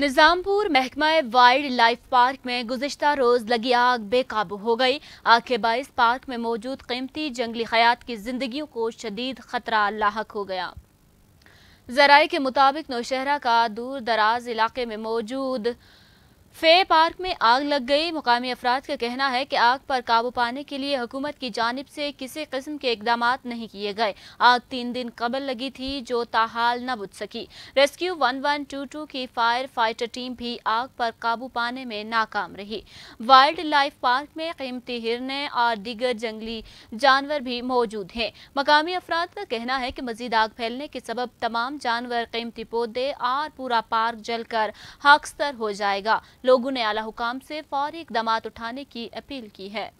निज़ामपुर महकमा wild life park में गुजशत रोज़ लगी आग बेकाबू हो गई आग के बायस पार्क में मौजूद कीमती जंगली हयात की जिंदगियों को शदीद खतरा लाक हो गया जराये के मुताबिक नौशहरा का दूर दराज इलाके में मौजूद फे पार्क में आग लग गई मुकामी अफराद का कहना है कि आग पर काबू पाने के लिए हुकूमत की जानब से किसी किस्म के इकदाम नहीं किए गए आग तीन दिन कबल लगी थी जो ताहाल न बुझ सकी rescue one one two two की फायर फाइटर टीम भी आग पर काबू पाने में नाकाम रही वाइल्ड लाइफ पार्क में कीमती हिरने और दीगर जंगली जानवर भी मौजूद हैं मकामी अफराद का कहना है कि मजीद आग फैलने के सबब तमाम जानवर कीमती पौधे और पूरा पार्क जलकर हाकस्तर हो जाएगा लोगों ने आला हुकाम से फौरी इकदाम उठाने की अपील की है